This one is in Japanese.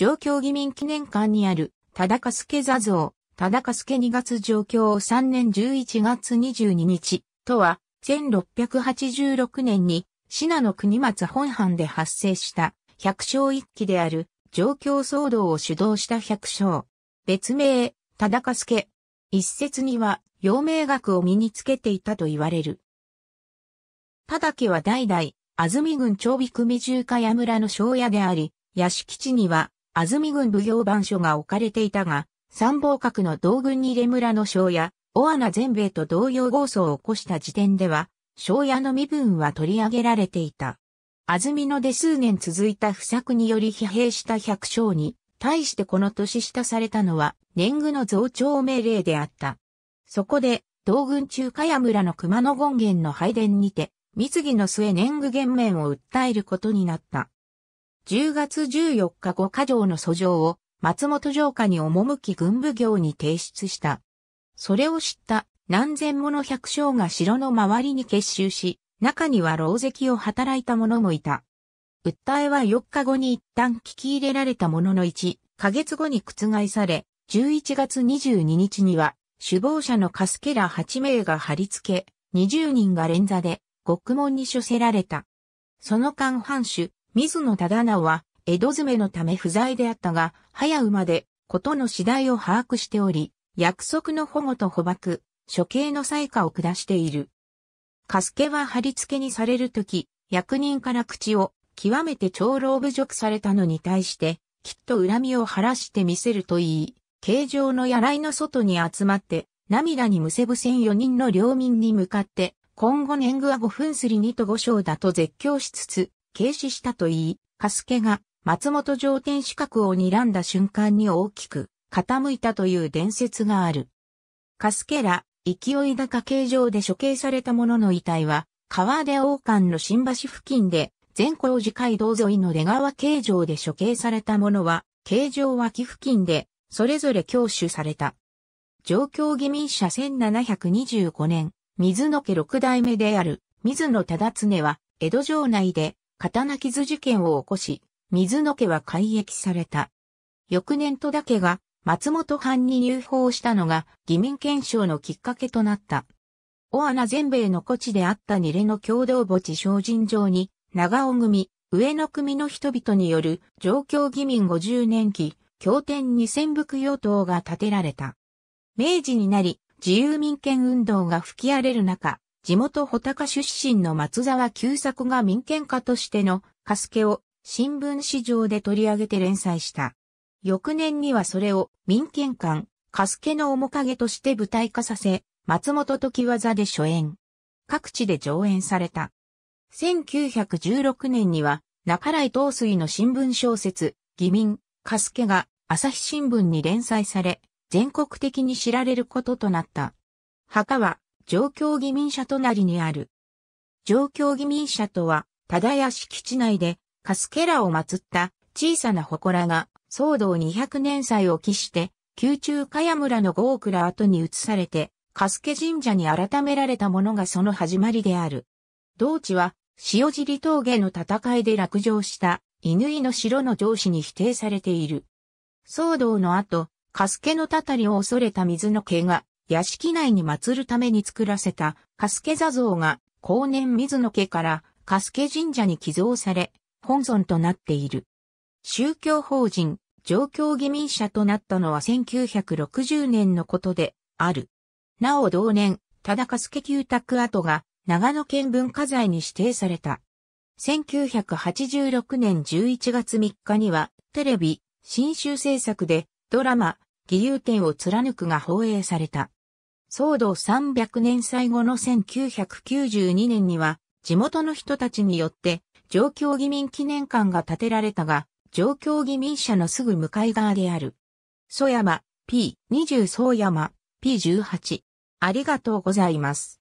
上京義民記念館にある、忠か座像、忠か助2月上京3年11月22日、とは、1686年に、品の国松本藩で発生した、百姓一揆である、上京騒動を主導した百姓。別名、忠か一説には、陽明学を身につけていたと言われる。忠家は代々、安住郡長尾組中家屋村の庄屋であり、屋敷地には、安住郡奉行番所が置かれていたが、参謀閣の道軍にレ村の庄屋、オアナ全米と同様豪争を起こした時点では、庄屋の身分は取り上げられていた。安住の出数年続いた不作により疲弊した百姓に、対してこの年下されたのは、年貢の増長命令であった。そこで、道軍中華屋村の熊野権現の拝殿にて、密議の末年貢減免を訴えることになった。10月14日五箇条の訴状を松本城下に赴き軍部業に提出した。それを知った何千もの百姓が城の周りに結集し、中には牢石を働いた者もいた。訴えは4日後に一旦聞き入れられたものの1、ヶ月後に覆され、11月22日には、首謀者のカスケラ8名が貼り付け、20人が連座で、獄門に処せられた。その間藩主、水野忠直は、江戸詰めのため不在であったが、早馬で、ことの次第を把握しており、約束の保護と捕獲、処刑の裁可を下している。カスケは貼り付けにされるとき、役人から口を、極めて長老侮辱されたのに対して、きっと恨みを晴らしてみせるといい、形状のやらいの外に集まって、涙にむせぶ千四人の領民に向かって、今後年貢は五分すりにと五章だと絶叫しつつ、軽視したと言い、カスケが松本上天資格を睨んだ瞬間に大きく傾いたという伝説がある。カスケら、勢い高形状で処刑された者の遺体は、川出王冠の新橋付近で、善光寺街道沿いの出川形状で処刑された者は、形状脇付近で、それぞれ教取された。状況義民者1725年、水野家六代目である、水野忠常は、江戸城内で、刀傷事件を起こし、水野家は改易された。翌年戸田家が松本藩に入法したのが義民憲章のきっかけとなった。尾穴全米の古地であった二れの共同墓地精進場に、長尾組、上野組の人々による状況義民50年期、経典に潜伏用党が建てられた。明治になり、自由民権運動が吹き荒れる中、地元穂高出身の松沢久作が民権家としてのカスケを新聞市場で取り上げて連載した。翌年にはそれを民権官、カスケの面影として舞台化させ、松本時技で初演。各地で上演された。1916年には、中来東水の新聞小説、義民、カスケが朝日新聞に連載され、全国的に知られることとなった。墓は上京義民社隣にある。上京義民社とは、ただや敷地内で、カスケラを祀った小さな祠が、騒動200年祭を期して、宮中茅村の豪倉跡に移されて、カスケ神社に改められたものがその始まりである。同地は、塩尻峠の戦いで落城した乾の城の城主に否定されている。騒動の後、カスケのたたりを恐れた水の毛が屋敷内に祀るために作らせた、カスケ座像が、後年水野家から、カスケ神社に寄贈され、本尊となっている。宗教法人、上京義民者となったのは1960年のことで、ある。なお同年、忠スケ旧宅跡が、長野県文化財に指定された。1986年11月3日には、テレビ、新州制作で、ドラマ、義勇天を貫くが放映された。騒動300年最後の1992年には、地元の人たちによって、上京義民記念館が建てられたが、上京義民社のすぐ向かい側である。曽山 P20 曽山 P18。ありがとうございます。